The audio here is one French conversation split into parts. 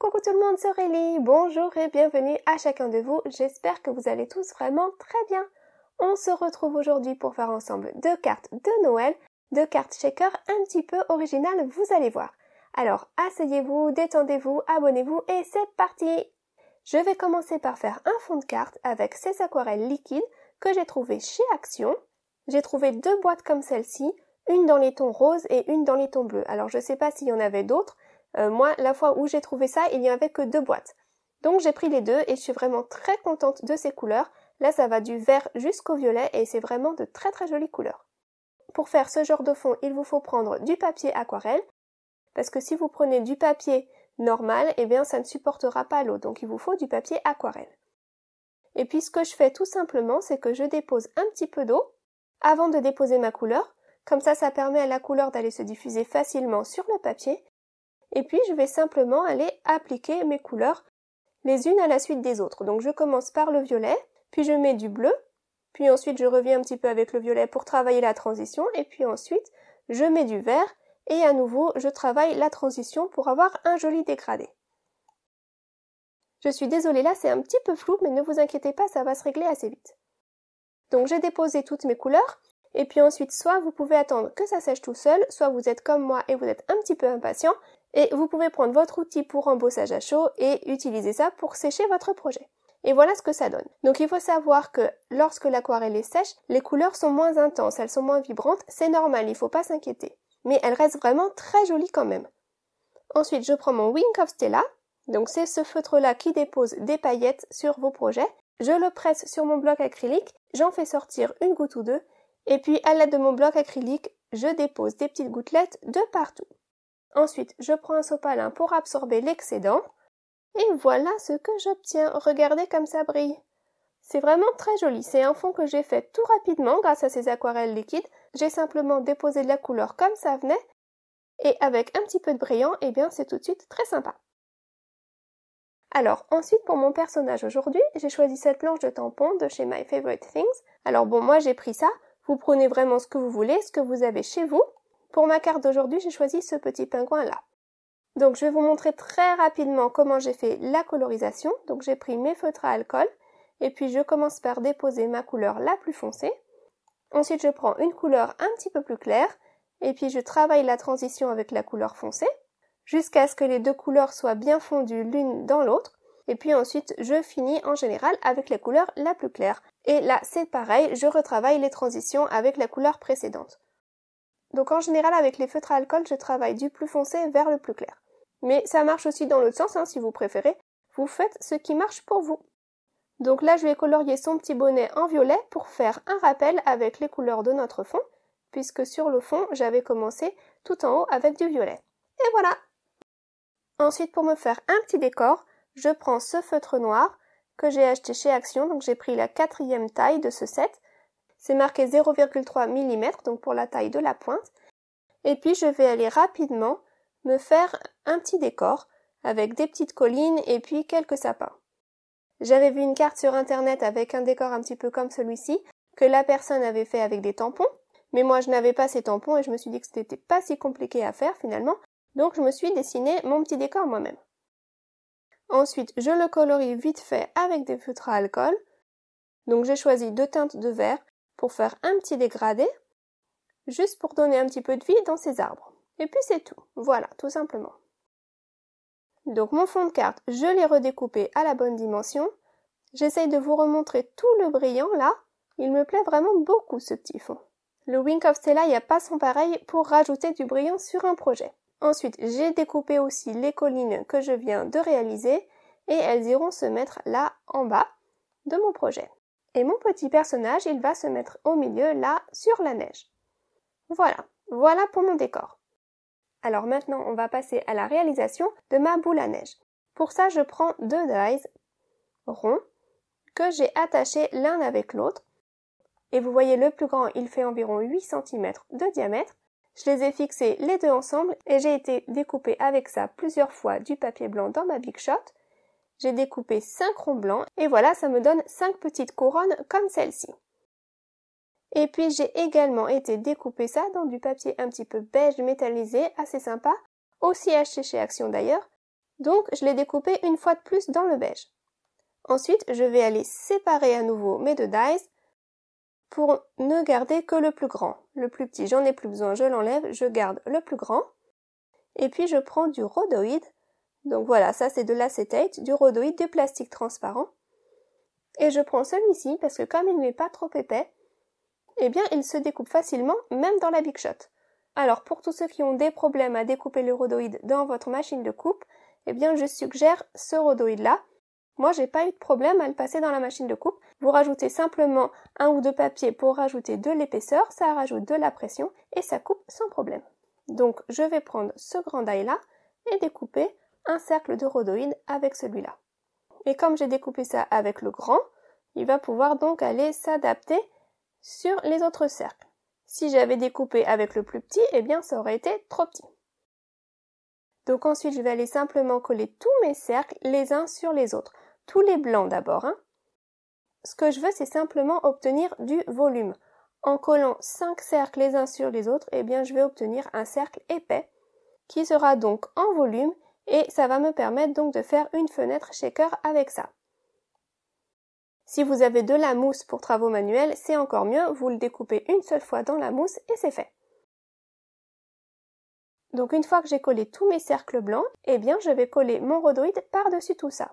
Coucou tout le monde, c'est Aurélie. Bonjour et bienvenue à chacun de vous. J'espère que vous allez tous vraiment très bien. On se retrouve aujourd'hui pour faire ensemble deux cartes de Noël, deux cartes shaker un petit peu originales, vous allez voir. Alors, asseyez-vous, détendez-vous, abonnez-vous et c'est parti. Je vais commencer par faire un fond de carte avec ces aquarelles liquides que j'ai trouvées chez Action. J'ai trouvé deux boîtes comme celle-ci, une dans les tons roses et une dans les tons bleus. Alors, je ne sais pas s'il y en avait d'autres, euh, moi, la fois où j'ai trouvé ça, il n'y avait que deux boîtes. Donc j'ai pris les deux et je suis vraiment très contente de ces couleurs. Là, ça va du vert jusqu'au violet et c'est vraiment de très très jolies couleurs. Pour faire ce genre de fond, il vous faut prendre du papier aquarelle parce que si vous prenez du papier normal, eh bien ça ne supportera pas l'eau, donc il vous faut du papier aquarelle. Et puis ce que je fais tout simplement, c'est que je dépose un petit peu d'eau avant de déposer ma couleur, comme ça ça permet à la couleur d'aller se diffuser facilement sur le papier et puis je vais simplement aller appliquer mes couleurs les unes à la suite des autres. Donc je commence par le violet, puis je mets du bleu, puis ensuite je reviens un petit peu avec le violet pour travailler la transition, et puis ensuite je mets du vert, et à nouveau je travaille la transition pour avoir un joli dégradé. Je suis désolée là, c'est un petit peu flou, mais ne vous inquiétez pas, ça va se régler assez vite. Donc j'ai déposé toutes mes couleurs, et puis ensuite soit vous pouvez attendre que ça sèche tout seul, soit vous êtes comme moi et vous êtes un petit peu impatient, et vous pouvez prendre votre outil pour embossage à chaud et utiliser ça pour sécher votre projet. Et voilà ce que ça donne. Donc il faut savoir que lorsque l'aquarelle est sèche, les couleurs sont moins intenses, elles sont moins vibrantes, c'est normal, il ne faut pas s'inquiéter. Mais elles restent vraiment très jolies quand même. Ensuite, je prends mon Wink of Stella. Donc c'est ce feutre-là qui dépose des paillettes sur vos projets. Je le presse sur mon bloc acrylique, j'en fais sortir une goutte ou deux, et puis à l'aide de mon bloc acrylique, je dépose des petites gouttelettes de partout. Ensuite, je prends un sopalin pour absorber l'excédent. Et voilà ce que j'obtiens. Regardez comme ça brille. C'est vraiment très joli. C'est un fond que j'ai fait tout rapidement grâce à ces aquarelles liquides. J'ai simplement déposé de la couleur comme ça venait. Et avec un petit peu de brillant, eh bien c'est tout de suite très sympa. Alors ensuite pour mon personnage aujourd'hui, j'ai choisi cette planche de tampon de chez My Favorite Things. Alors bon moi j'ai pris ça, vous prenez vraiment ce que vous voulez, ce que vous avez chez vous, pour ma carte d'aujourd'hui, j'ai choisi ce petit pingouin-là. Donc je vais vous montrer très rapidement comment j'ai fait la colorisation. Donc j'ai pris mes feutres à alcool et puis je commence par déposer ma couleur la plus foncée. Ensuite je prends une couleur un petit peu plus claire et puis je travaille la transition avec la couleur foncée jusqu'à ce que les deux couleurs soient bien fondues l'une dans l'autre. Et puis ensuite je finis en général avec la couleur la plus claire. Et là c'est pareil, je retravaille les transitions avec la couleur précédente. Donc en général avec les feutres à alcool, je travaille du plus foncé vers le plus clair. Mais ça marche aussi dans l'autre sens, hein, si vous préférez. Vous faites ce qui marche pour vous. Donc là, je vais colorier son petit bonnet en violet pour faire un rappel avec les couleurs de notre fond, puisque sur le fond, j'avais commencé tout en haut avec du violet. Et voilà Ensuite, pour me faire un petit décor, je prends ce feutre noir que j'ai acheté chez Action, donc j'ai pris la quatrième taille de ce set, c'est marqué 0,3 mm, donc pour la taille de la pointe. Et puis je vais aller rapidement me faire un petit décor avec des petites collines et puis quelques sapins. J'avais vu une carte sur internet avec un décor un petit peu comme celui-ci que la personne avait fait avec des tampons, mais moi je n'avais pas ces tampons et je me suis dit que c'était pas si compliqué à faire finalement, donc je me suis dessiné mon petit décor moi-même. Ensuite, je le colorie vite fait avec des feutres à alcool. Donc j'ai choisi deux teintes de vert pour faire un petit dégradé, juste pour donner un petit peu de vie dans ces arbres. Et puis c'est tout. Voilà, tout simplement. Donc mon fond de carte, je l'ai redécoupé à la bonne dimension. J'essaye de vous remontrer tout le brillant là. Il me plaît vraiment beaucoup ce petit fond. Le Wink of Stella, il n'y a pas son pareil pour rajouter du brillant sur un projet. Ensuite, j'ai découpé aussi les collines que je viens de réaliser et elles iront se mettre là en bas de mon projet. Et mon petit personnage, il va se mettre au milieu, là, sur la neige. Voilà, voilà pour mon décor. Alors maintenant, on va passer à la réalisation de ma boule à neige. Pour ça, je prends deux dies ronds que j'ai attachés l'un avec l'autre. Et vous voyez, le plus grand, il fait environ 8 cm de diamètre. Je les ai fixés les deux ensemble et j'ai été découpé avec ça plusieurs fois du papier blanc dans ma Big Shot j'ai découpé 5 ronds blancs et voilà, ça me donne 5 petites couronnes comme celle-ci. Et puis j'ai également été découper ça dans du papier un petit peu beige métallisé, assez sympa, aussi acheté chez Action d'ailleurs. Donc je l'ai découpé une fois de plus dans le beige. Ensuite, je vais aller séparer à nouveau mes deux dies pour ne garder que le plus grand. Le plus petit, j'en ai plus besoin, je l'enlève, je garde le plus grand. Et puis je prends du rhodoïde donc voilà, ça c'est de l'acétate, du rhodoïde, du plastique transparent. Et je prends celui-ci parce que comme il n'est pas trop épais, eh bien il se découpe facilement, même dans la Big Shot. Alors pour tous ceux qui ont des problèmes à découper le rhodoïde dans votre machine de coupe, eh bien je suggère ce rhodoïde là. Moi j'ai pas eu de problème à le passer dans la machine de coupe. Vous rajoutez simplement un ou deux papiers pour rajouter de l'épaisseur, ça rajoute de la pression et ça coupe sans problème. Donc je vais prendre ce grand die là et découper un cercle de rhodoïde avec celui-là. Et comme j'ai découpé ça avec le grand, il va pouvoir donc aller s'adapter sur les autres cercles. Si j'avais découpé avec le plus petit, eh bien ça aurait été trop petit. Donc ensuite, je vais aller simplement coller tous mes cercles les uns sur les autres, tous les blancs d'abord. Hein. Ce que je veux, c'est simplement obtenir du volume. En collant 5 cercles les uns sur les autres, eh bien je vais obtenir un cercle épais qui sera donc en volume et ça va me permettre donc de faire une fenêtre shaker avec ça. Si vous avez de la mousse pour travaux manuels, c'est encore mieux, vous le découpez une seule fois dans la mousse et c'est fait. Donc une fois que j'ai collé tous mes cercles blancs, eh bien je vais coller mon rhodoïde par-dessus tout ça.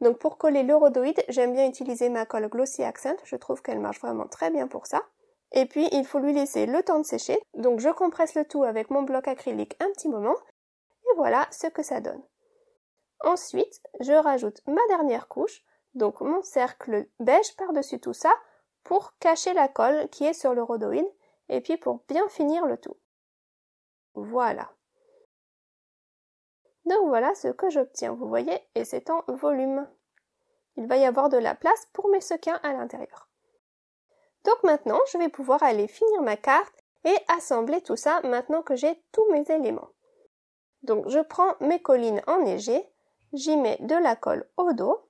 Donc pour coller le rhodoïde, j'aime bien utiliser ma colle Glossy Accent, je trouve qu'elle marche vraiment très bien pour ça. Et puis il faut lui laisser le temps de sécher, donc je compresse le tout avec mon bloc acrylique un petit moment, et voilà ce que ça donne. Ensuite, je rajoute ma dernière couche, donc mon cercle beige par-dessus tout ça, pour cacher la colle qui est sur le rhodoïde, et puis pour bien finir le tout. Voilà. Donc voilà ce que j'obtiens, vous voyez, et c'est en volume. Il va y avoir de la place pour mes sequins à l'intérieur. Donc maintenant, je vais pouvoir aller finir ma carte et assembler tout ça maintenant que j'ai tous mes éléments. Donc je prends mes collines enneigées, j'y mets de la colle au dos.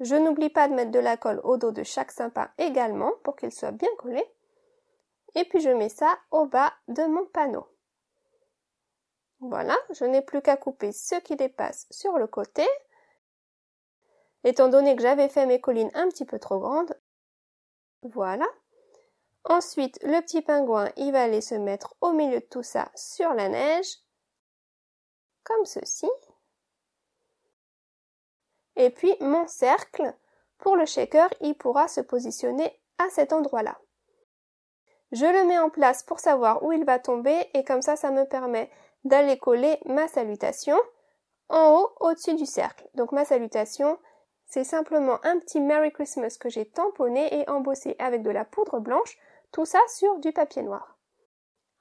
Je n'oublie pas de mettre de la colle au dos de chaque sympa également pour qu'il soit bien collé. Et puis je mets ça au bas de mon panneau. Voilà, je n'ai plus qu'à couper ce qui dépasse sur le côté. Étant donné que j'avais fait mes collines un petit peu trop grandes, voilà, Ensuite, le petit pingouin, il va aller se mettre au milieu de tout ça sur la neige, comme ceci. Et puis, mon cercle, pour le shaker, il pourra se positionner à cet endroit-là. Je le mets en place pour savoir où il va tomber et comme ça, ça me permet d'aller coller ma salutation en haut au-dessus du cercle. Donc ma salutation, c'est simplement un petit Merry Christmas que j'ai tamponné et embossé avec de la poudre blanche tout ça sur du papier noir.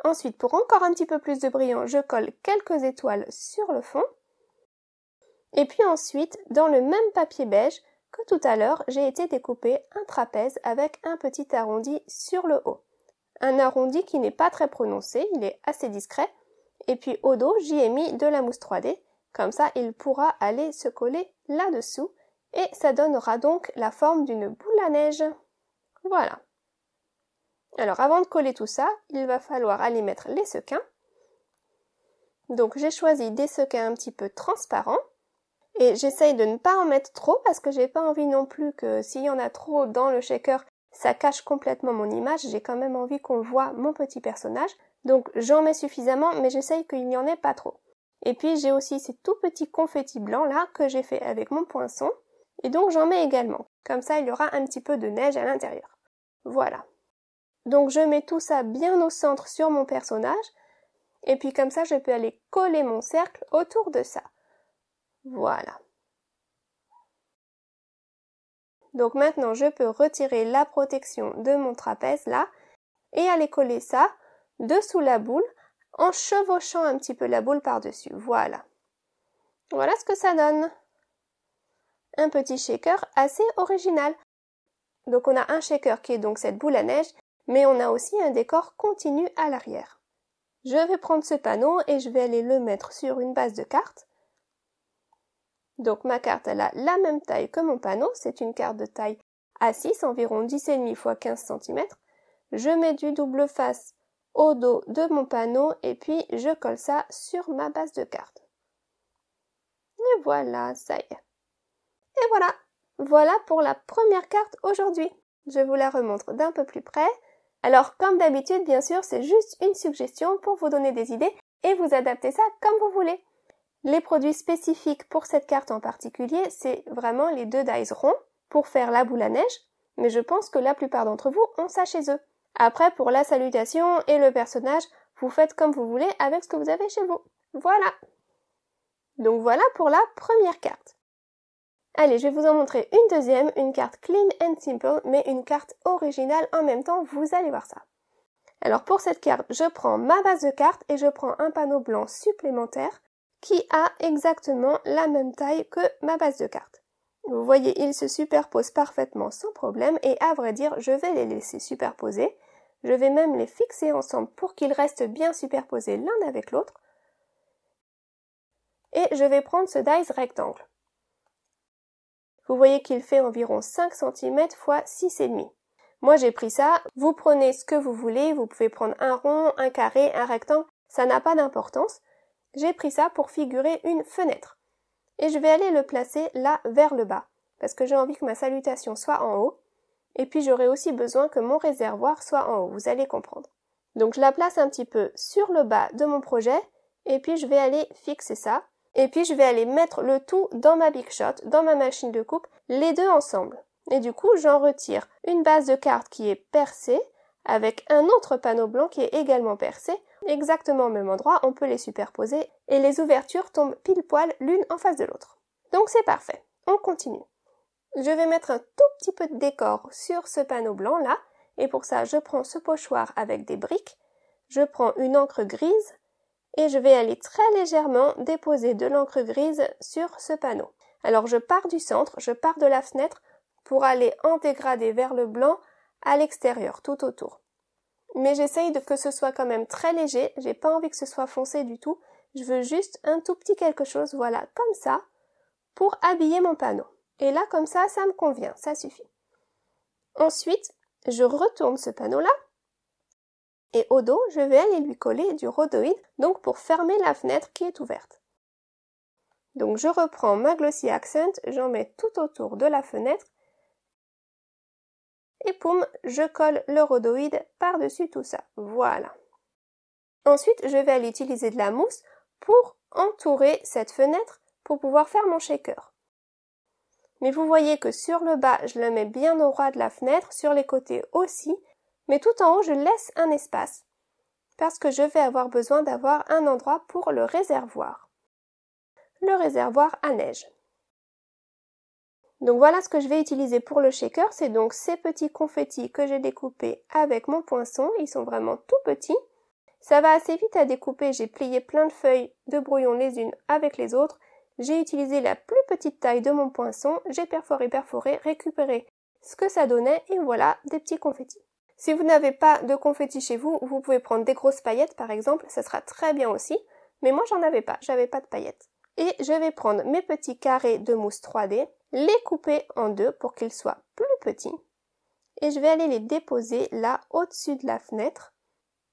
Ensuite, pour encore un petit peu plus de brillant, je colle quelques étoiles sur le fond. Et puis ensuite, dans le même papier beige que tout à l'heure, j'ai été découper un trapèze avec un petit arrondi sur le haut. Un arrondi qui n'est pas très prononcé, il est assez discret. Et puis au dos, j'y ai mis de la mousse 3D. Comme ça, il pourra aller se coller là-dessous et ça donnera donc la forme d'une boule à neige. Voilà. Alors avant de coller tout ça, il va falloir aller mettre les sequins. Donc j'ai choisi des sequins un petit peu transparents. Et j'essaye de ne pas en mettre trop parce que j'ai pas envie non plus que s'il y en a trop dans le shaker, ça cache complètement mon image. J'ai quand même envie qu'on voit mon petit personnage. Donc j'en mets suffisamment mais j'essaye qu'il n'y en ait pas trop. Et puis j'ai aussi ces tout petits confettis blancs là que j'ai fait avec mon poinçon. Et donc j'en mets également. Comme ça il y aura un petit peu de neige à l'intérieur. Voilà. Donc je mets tout ça bien au centre sur mon personnage, et puis comme ça je peux aller coller mon cercle autour de ça. Voilà. Donc maintenant je peux retirer la protection de mon trapèze là, et aller coller ça dessous la boule en chevauchant un petit peu la boule par-dessus. Voilà. Voilà ce que ça donne. Un petit shaker assez original. Donc on a un shaker qui est donc cette boule à neige mais on a aussi un décor continu à l'arrière. Je vais prendre ce panneau et je vais aller le mettre sur une base de carte Donc ma carte, elle a la même taille que mon panneau, c'est une carte de taille A6, environ 10,5 x 15 cm. Je mets du double face au dos de mon panneau et puis je colle ça sur ma base de carte. Et voilà, ça y est. Et voilà, voilà pour la première carte aujourd'hui. Je vous la remontre d'un peu plus près. Alors comme d'habitude, bien sûr, c'est juste une suggestion pour vous donner des idées et vous adapter ça comme vous voulez. Les produits spécifiques pour cette carte en particulier, c'est vraiment les deux dies ronds pour faire la boule à neige, mais je pense que la plupart d'entre vous ont ça chez eux. Après, pour la salutation et le personnage, vous faites comme vous voulez avec ce que vous avez chez vous. Voilà. Donc voilà pour la première carte. Allez, je vais vous en montrer une deuxième, une carte clean and simple, mais une carte originale en même temps, vous allez voir ça. Alors pour cette carte, je prends ma base de carte et je prends un panneau blanc supplémentaire qui a exactement la même taille que ma base de carte. Vous voyez, ils se superposent parfaitement sans problème et à vrai dire, je vais les laisser superposer. Je vais même les fixer ensemble pour qu'ils restent bien superposés l'un avec l'autre. Et je vais prendre ce dice rectangle. Vous voyez qu'il fait environ 5 cm x 6,5. Moi j'ai pris ça, vous prenez ce que vous voulez, vous pouvez prendre un rond, un carré, un rectangle, ça n'a pas d'importance. J'ai pris ça pour figurer une fenêtre. Et je vais aller le placer là vers le bas, parce que j'ai envie que ma salutation soit en haut, et puis j'aurai aussi besoin que mon réservoir soit en haut, vous allez comprendre. Donc je la place un petit peu sur le bas de mon projet, et puis je vais aller fixer ça, et puis je vais aller mettre le tout dans ma Big Shot, dans ma machine de coupe, les deux ensemble. Et du coup, j'en retire une base de carte qui est percée avec un autre panneau blanc qui est également percé, exactement au même endroit, on peut les superposer et les ouvertures tombent pile poil l'une en face de l'autre. Donc c'est parfait. On continue. Je vais mettre un tout petit peu de décor sur ce panneau blanc là, et pour ça je prends ce pochoir avec des briques, je prends une encre grise et je vais aller très légèrement déposer de l'encre grise sur ce panneau. Alors je pars du centre, je pars de la fenêtre pour aller en dégrader vers le blanc à l'extérieur, tout autour. Mais j'essaye de que ce soit quand même très léger, j'ai pas envie que ce soit foncé du tout, je veux juste un tout petit quelque chose, voilà, comme ça, pour habiller mon panneau. Et là, comme ça, ça me convient, ça suffit. Ensuite, je retourne ce panneau-là et au dos, je vais aller lui coller du rhodoïde, donc pour fermer la fenêtre qui est ouverte. Donc je reprends ma Glossy Accent, j'en mets tout autour de la fenêtre. Et poum, je colle le rhodoïde par-dessus tout ça. Voilà. Ensuite, je vais aller utiliser de la mousse pour entourer cette fenêtre pour pouvoir faire mon shaker. Mais vous voyez que sur le bas, je le mets bien au ras de la fenêtre, sur les côtés aussi, mais tout en haut je laisse un espace parce que je vais avoir besoin d'avoir un endroit pour le réservoir. Le réservoir à neige. Donc voilà ce que je vais utiliser pour le shaker, c'est donc ces petits confettis que j'ai découpés avec mon poinçon, ils sont vraiment tout petits. Ça va assez vite à découper, j'ai plié plein de feuilles de brouillon les unes avec les autres, j'ai utilisé la plus petite taille de mon poinçon, j'ai perforé, perforé, récupéré ce que ça donnait et voilà des petits confettis. Si vous n'avez pas de confetti chez vous, vous pouvez prendre des grosses paillettes par exemple, ça sera très bien aussi. Mais moi j'en avais pas, j'avais pas de paillettes. Et je vais prendre mes petits carrés de mousse 3D, les couper en deux pour qu'ils soient plus petits. Et je vais aller les déposer là au-dessus de la fenêtre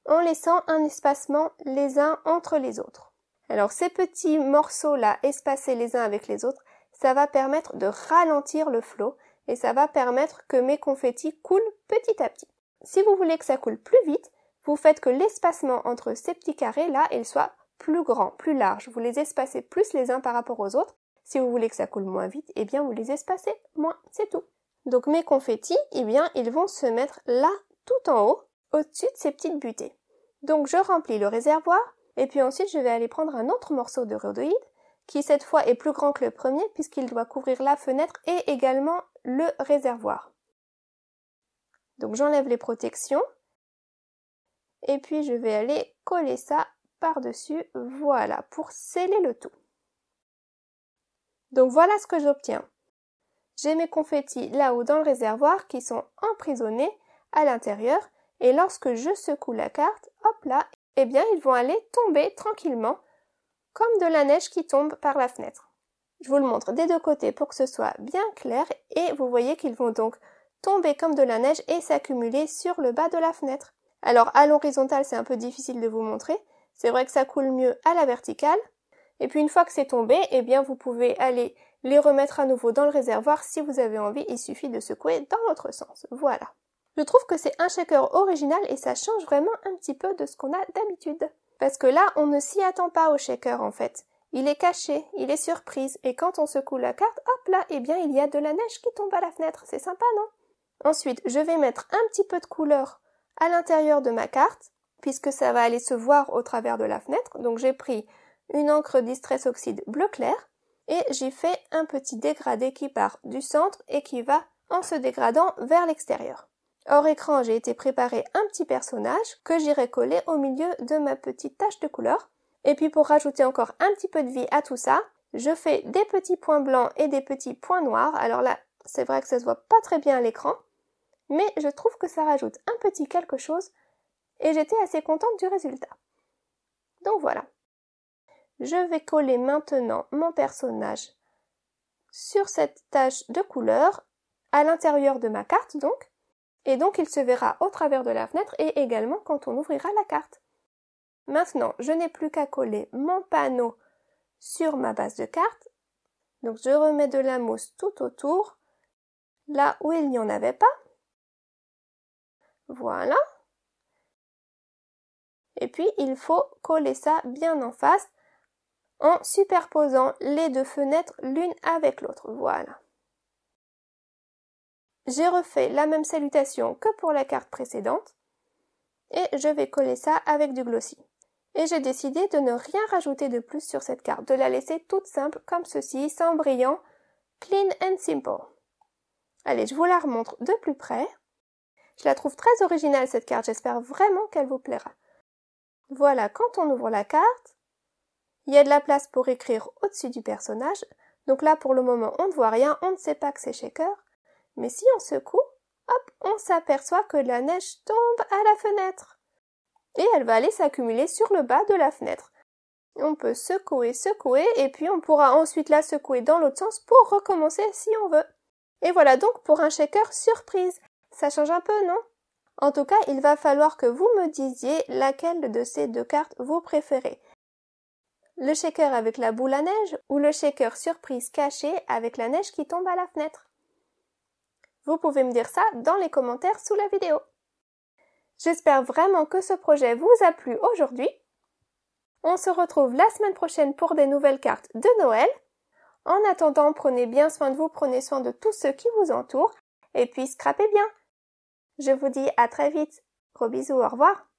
en laissant un espacement les uns entre les autres. Alors ces petits morceaux là espacés les uns avec les autres, ça va permettre de ralentir le flot et ça va permettre que mes confettis coulent petit à petit. Si vous voulez que ça coule plus vite, vous faites que l'espacement entre ces petits carrés là, il soit plus grand, plus large. Vous les espacez plus les uns par rapport aux autres. Si vous voulez que ça coule moins vite, eh bien vous les espacez moins, c'est tout. Donc mes confettis, eh bien ils vont se mettre là, tout en haut, au-dessus de ces petites butées. Donc je remplis le réservoir, et puis ensuite je vais aller prendre un autre morceau de rhodoïde, qui cette fois est plus grand que le premier puisqu'il doit couvrir la fenêtre et également le réservoir. Donc j'enlève les protections. Et puis je vais aller coller ça par-dessus, voilà, pour sceller le tout. Donc voilà ce que j'obtiens. J'ai mes confettis là-haut dans le réservoir qui sont emprisonnés à l'intérieur et lorsque je secoue la carte, hop là, eh bien ils vont aller tomber tranquillement comme de la neige qui tombe par la fenêtre. Je vous le montre des deux côtés pour que ce soit bien clair et vous voyez qu'ils vont donc tomber comme de la neige et s'accumuler sur le bas de la fenêtre. Alors à l'horizontale, c'est un peu difficile de vous montrer. C'est vrai que ça coule mieux à la verticale. Et puis une fois que c'est tombé, eh bien vous pouvez aller les remettre à nouveau dans le réservoir si vous avez envie. Il suffit de secouer dans l'autre sens. Voilà. Je trouve que c'est un shaker original et ça change vraiment un petit peu de ce qu'on a d'habitude. Parce que là, on ne s'y attend pas au shaker en fait. Il est caché, il est surprise, et quand on secoue la carte, hop là, eh bien il y a de la neige qui tombe à la fenêtre, c'est sympa, non Ensuite, je vais mettre un petit peu de couleur à l'intérieur de ma carte, puisque ça va aller se voir au travers de la fenêtre. Donc j'ai pris une encre distress oxyde bleu clair et j'ai fait un petit dégradé qui part du centre et qui va en se dégradant vers l'extérieur. Hors écran, j'ai été préparer un petit personnage que j'irai coller au milieu de ma petite tache de couleur. Et puis pour rajouter encore un petit peu de vie à tout ça, je fais des petits points blancs et des petits points noirs. Alors là, c'est vrai que ça se voit pas très bien à l'écran, mais je trouve que ça rajoute un petit quelque chose et j'étais assez contente du résultat. Donc voilà. Je vais coller maintenant mon personnage sur cette tache de couleur à l'intérieur de ma carte donc et donc il se verra au travers de la fenêtre et également quand on ouvrira la carte. Maintenant, je n'ai plus qu'à coller mon panneau sur ma base de carte. Donc je remets de la mousse tout autour là où il n'y en avait pas voilà. Et puis, il faut coller ça bien en face en superposant les deux fenêtres l'une avec l'autre. Voilà. J'ai refait la même salutation que pour la carte précédente et je vais coller ça avec du glossy. Et j'ai décidé de ne rien rajouter de plus sur cette carte, de la laisser toute simple comme ceci, sans brillant, clean and simple. Allez, je vous la remontre de plus près. Je la trouve très originale cette carte, j'espère vraiment qu'elle vous plaira. Voilà, quand on ouvre la carte, il y a de la place pour écrire au-dessus du personnage. Donc là, pour le moment, on ne voit rien, on ne sait pas que c'est shaker. Mais si on secoue, hop, on s'aperçoit que la neige tombe à la fenêtre. Et elle va aller s'accumuler sur le bas de la fenêtre. On peut secouer, secouer, et puis on pourra ensuite la secouer dans l'autre sens pour recommencer si on veut. Et voilà donc pour un shaker surprise. Ça change un peu, non En tout cas, il va falloir que vous me disiez laquelle de ces deux cartes vous préférez. Le shaker avec la boule à neige ou le shaker surprise caché avec la neige qui tombe à la fenêtre Vous pouvez me dire ça dans les commentaires sous la vidéo. J'espère vraiment que ce projet vous a plu aujourd'hui. On se retrouve la semaine prochaine pour des nouvelles cartes de Noël. En attendant, prenez bien soin de vous, prenez soin de tous ceux qui vous entourent, et puis scrapez bien. Je vous dis à très vite. Gros bisous, au revoir.